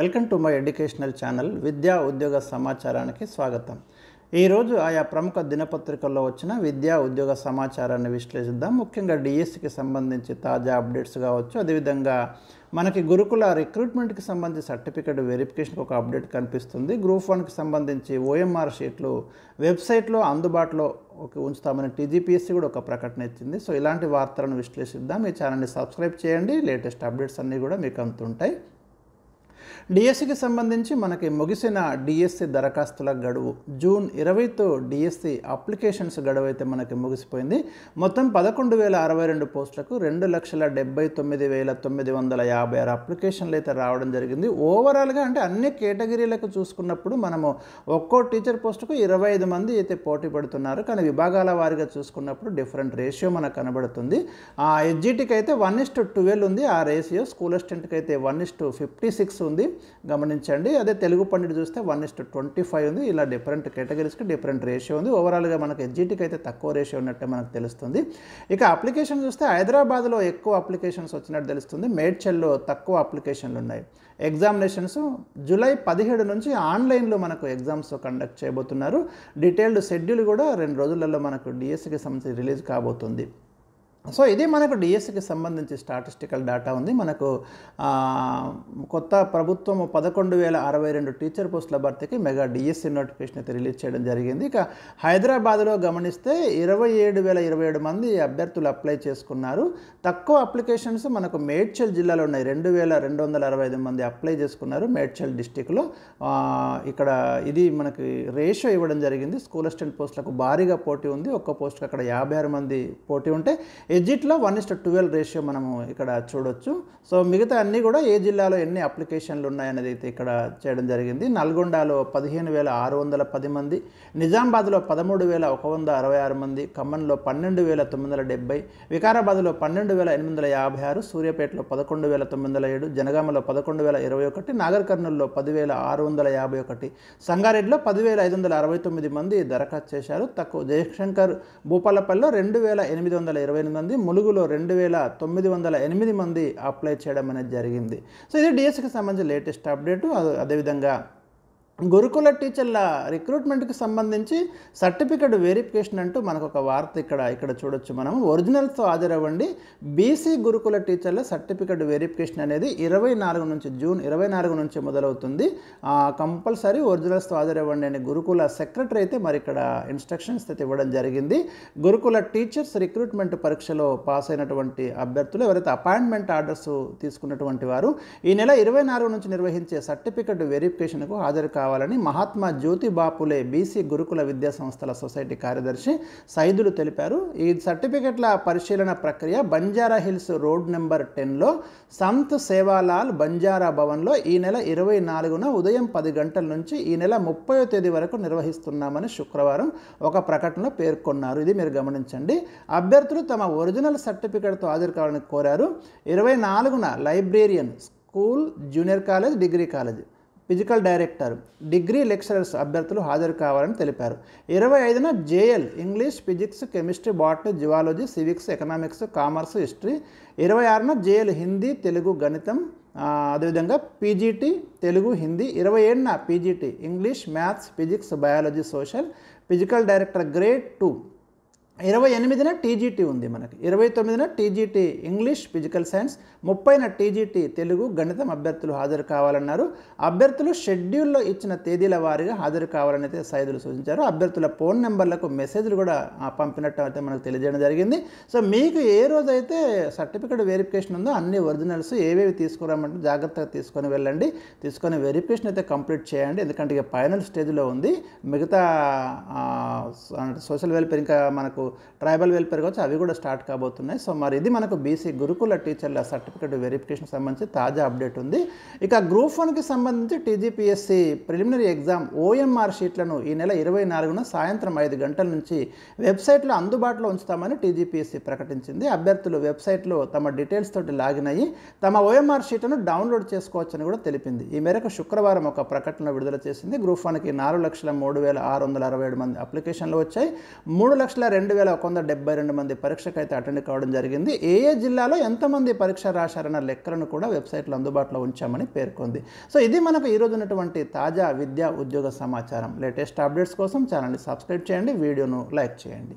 welcome to my educational channel విద్యా ఉద్యోగ సమాచారానికి స్వాగతం ఈరోజు ఆయా ప్రముఖ దినపత్రికల్లో వచ్చిన విద్యా ఉద్యోగ సమాచారాన్ని విశ్లేషిద్దాం ముఖ్యంగా డిఎస్సికి సంబంధించి తాజా అప్డేట్స్ కావచ్చు అదేవిధంగా మనకి గురుకుల రిక్రూట్మెంట్కి సంబంధించి సర్టిఫికేట్ వెరిఫికేషన్కి ఒక అప్డేట్ కనిపిస్తుంది గ్రూప్ వన్కి సంబంధించి ఓఎంఆర్ షీట్లు వెబ్సైట్లో అందుబాటులో ఒక ఉంచుతామని టీజీపీఎస్సీ కూడా ఒక ప్రకటన ఇచ్చింది సో ఇలాంటి వార్తలను విశ్లేషిద్దాం ఈ ఛానల్ని సబ్స్క్రైబ్ చేయండి లేటెస్ట్ అప్డేట్స్ అన్నీ కూడా మీకు అంతుంటాయి డిఎస్సికి సంబంధించి మనకి ముగిసిన డిఎస్సి దరఖాస్తుల గడువు జూన్ ఇరవైతో డిఎస్సి అప్లికేషన్స్ గడువు అయితే మనకి ముగిసిపోయింది మొత్తం పదకొండు వేల అరవై రెండు పోస్టులకు రెండు లక్షల డెబ్బై తొమ్మిది వేల తొమ్మిది వందల యాభై ఆరు అప్లికేషన్లు అయితే రావడం జరిగింది ఓవరాల్గా అంటే అన్ని కేటగిరీలకు చూసుకున్నప్పుడు మనము ఒక్కో టీచర్ పోస్టుకు ఇరవై ఐదు మంది అయితే పోటీ పడుతున్నారు కానీ విభాగాల వారిగా చూసుకున్నప్పుడు డిఫరెంట్ రేషియో మనకు కనబడుతుంది ఆ ఎడ్జిటీకి అయితే వన్ ఇస్ టు ట్వెల్వ్ ఉంది ఆ రేషియో స్కూల్ అసిస్టెంట్కి అయితే one is to fifty six ఉంది గమనించండి అదే తెలుగు పండిట్ చూస్తే వన్ ఇస్ ట్వంటీ ఫైవ్ ఉంది ఇలా డిఫరెంట్ కేటగిరీస్కి డిఫరెంట్ రేషియో ఉంది ఓవరాల్గా మనకి ఎస్జిటికి అయితే తక్కువ రేషియో ఉన్నట్టే మనకు తెలుస్తుంది ఇక అప్లికేషన్ చూస్తే హైదరాబాద్లో ఎక్కువ అప్లికేషన్స్ వచ్చినట్టు తెలుస్తుంది మేడ్చల్లో తక్కువ అప్లికేషన్లు ఉన్నాయి ఎగ్జామినేషన్స్ జూలై పదిహేడు నుంచి ఆన్లైన్లో మనకు ఎగ్జామ్స్ కండక్ట్ చేయబోతున్నారు డీటెయిల్డ్ షెడ్యూల్ కూడా రెండు రోజులలో మనకు డిఎస్సికి e సంబంధించి రిలీజ్ కాబోతుంది సో ఇది మనకు డిఎస్సికి సంబంధించి స్టాటిస్టికల్ డేటా ఉంది మనకు కొత్త ప్రభుత్వం పదకొండు వేల అరవై రెండు టీచర్ పోస్టుల భర్తీకి మెగా డిఎస్సి నోటిఫికేషన్ అయితే రిలీజ్ చేయడం జరిగింది ఇక హైదరాబాద్లో గమనిస్తే ఇరవై ఏడు వేల ఇరవై ఏడు మంది అభ్యర్థులు అప్లై చేసుకున్నారు తక్కువ అప్లికేషన్స్ మనకు మేడ్చల్ జిల్లాలో ఉన్నాయి రెండు వేల రెండు వందల అరవై ఐదు మంది అప్లై చేసుకున్నారు మేడ్చల్ డిస్టిక్లో ఇక్కడ ఇది మనకి రేషియో ఇవ్వడం జరిగింది స్కూల్ అసిస్టెంట్ పోస్టులకు భారీగా పోటీ ఉంది ఒక్క పోస్టుకు అక్కడ యాభై ఆరు మంది పోటీ ఉంటే ఎగ్జిట్లో వన్ ఇస్ట్ ట్వెల్వ్ రేషియో మనము ఇక్కడ చూడొచ్చు సో మిగతా అన్నీ కూడా ఏ జిల్లాలో ఎన్ని అప్లికేషన్లు ఉన్నాయనేది అయితే ఇక్కడ చేయడం జరిగింది నల్గొండలో పదిహేను వేల ఆరు వందల పది మంది నిజామాబాద్లో పదమూడు వేల ఒక వంద అరవై ఆరు మంది ఖమ్మంలో పన్నెండు వేల తొమ్మిది వందల డెబ్బై వికారాబాద్లో పన్నెండు వేల ఎనిమిది వందల యాభై ఆరు సూర్యాపేటలో పదకొండు వేల తొమ్మిది వందల ఏడు జనగామలో పదకొండు వేల ఇరవై ఒకటి నాగర్ కర్నూల్లో పదివేల ఆరు వందల యాభై ఒకటి సంగారెడ్డిలో పదివేల ఐదు వందల అరవై తొమ్మిది మంది దరఖాస్తు చేశారు తక్కువ జయశంకర్ భూపాలపల్లిలో రెండు వేల ఎనిమిది వందల ఇరవై ఎనిమిది మంది ములుగులో రెండు వేల తొమ్మిది వందల ఎనిమిది మంది అప్లై చేయడం అనేది జరిగింది సో ఇది డిఎస్సికి సంబంధించి లేటెస్ట్ అప్డేటు అదేవిధంగా గురుకుల టీచర్ల రిక్రూట్మెంట్కి సంబంధించి సర్టిఫికెట్ వెరిఫికేషన్ అంటూ మనకు ఒక వార్త ఇక్కడ ఇక్కడ చూడొచ్చు మనం ఒరిజినల్స్తో హాజరవ్వండి బీసీ గురుకుల టీచర్ల సర్టిఫికెట్ వెరిఫికేషన్ అనేది ఇరవై నాలుగు నుంచి జూన్ ఇరవై నాలుగు నుంచి మొదలవుతుంది కంపల్సరీ ఒరిజినల్స్తో హాజరవ్వండి అని గురుకుల సెక్రటరీ అయితే మరి ఇక్కడ ఇన్స్ట్రక్షన్స్ అయితే ఇవ్వడం జరిగింది గురుకుల టీచర్స్ రిక్రూట్మెంట్ పరీక్షలో పాస్ అయినటువంటి అభ్యర్థులు ఎవరైతే అపాయింట్మెంట్ ఆర్డర్స్ తీసుకున్నటువంటి వారు ఈ నెల ఇరవై నాలుగు నుంచి నిర్వహించే సర్టిఫికెట్ వెరిఫికేషన్కు హాజరు కావాలి కావాలని మహాత్మా జ్యోతి బాపులే బీసీ గురుకుల విద్యా సంస్థల సొసైటీ కార్యదర్శి సైదులు తెలిపారు ఈ సర్టిఫికెట్ల పరిశీలన ప్రక్రియ బంజారా హిల్స్ రోడ్ నెంబర్ టెన్లో సంత్ సేవాలాల్ బంజారా భవన్లో ఈ నెల ఇరవై నాలుగున ఉదయం పది గంటల నుంచి ఈ నెల ముప్పయో తేదీ వరకు నిర్వహిస్తున్నామని శుక్రవారం ఒక ప్రకటనలో పేర్కొన్నారు ఇది మీరు గమనించండి అభ్యర్థులు తమ ఒరిజినల్ సర్టిఫికెట్తో హాజరు కావాలని కోరారు ఇరవై నాలుగున librarian school junior college degree college physical director degree lecturers అభ్యర్థులు హాజరు కావాలని తెలిపారు ఇరవై ఐదున JL English physics chemistry botany zoology civics economics commerce history ఇరవై ఆరున జేఎల్ హిందీ తెలుగు గణితం అదేవిధంగా పీజీటీ తెలుగు హిందీ ఇరవై ఏడున PGT English maths physics biology social physical director grade two ఇరవై ఎనిమిదిన టీజీటీ ఉంది మనకి ఇరవై తొమ్మిదిన టీజీటీ ఇంగ్లీష్ ఫిజికల్ సైన్స్ ముప్పైన టీజీటీ తెలుగు గణితం అభ్యర్థులు హాజరు కావాలన్నారు అభ్యర్థులు షెడ్యూల్లో ఇచ్చిన తేదీల వారీగా హాజరు కావాలని అయితే సైదులు సూచించారు అభ్యర్థుల ఫోన్ నెంబర్లకు మెసేజ్లు కూడా పంపినట్టు అయితే మనకు తెలియజేయడం జరిగింది సో మీకు ఏ రోజైతే సర్టిఫికేట్ వెరిఫికేషన్ ఉందో అన్ని ఒరిజినల్స్ ఏవేవి తీసుకురామంటే జాగ్రత్తగా తీసుకొని వెళ్ళండి తీసుకొని వెరిఫికేషన్ అయితే కంప్లీట్ చేయండి ఎందుకంటే ఇక ఫైనల్ స్టేజ్లో ఉంది మిగతా సోషల్ వెల్ఫేర్ ఇంకా మనకు ట్రైబల్ వెల్ఫేర్ కావచ్చు అవి కూడా స్టార్ట్ కాబోతున్నాయి సో మరి ఇది మనకు బీసీ గురుకుల టీచర్ల సర్టిఫికేట్ వెరిఫికేషన్ సంబంధించి తాజా అప్డేట్ ఉంది ఇక గ్రూప్ వన్కి సంబంధించి టీజీపీఎస్సీ ప్రిలిమినరీ ఎగ్జామ్ ఓఎంఆర్ షీట్లను ఈ నెల ఇరవై నాలుగున సాయంత్రం ఐదు గంటల నుంచి వెబ్సైట్లో అందుబాటులో ఉంచుతామని టీజీపీఎస్సీ ప్రకటించింది అభ్యర్థులు వెబ్సైట్లో తమ డీటెయిల్స్ తోటి లాగిన్ అయ్యి తమ ఓఎంఆర్ షీట్ను డౌన్లోడ్ చేసుకోవచ్చని కూడా తెలిపింది ఈ మేరకు శుక్రవారం ఒక ప్రకటన విడుదల చేసింది గ్రూప్ వన్కి నాలుగు లక్షల మూడు వేల ఆరు వందల అరవై ఏడు మంది అప్లికేషన్లు వచ్చాయి మూడు లక్షల రెండు వేల ఒక వందల డెబ్బై రెండు మంది పరీక్షకైతే అటెండ్ కావడం జరిగింది ఏ ఏ జిల్లాలో ఎంతమంది పరీక్ష రాశారన్న లెక్కలను కూడా వెబ్సైట్లో అందుబాటులో ఉంచామని పేర్కొంది సో ఇది మనకు ఈరోజు ఉన్నటువంటి తాజా విద్యా ఉద్యోగ సమాచారం లేటెస్ట్ అప్డేట్స్ కోసం ఛానల్ని సబ్స్క్రైబ్ చేయండి వీడియోను లైక్ చేయండి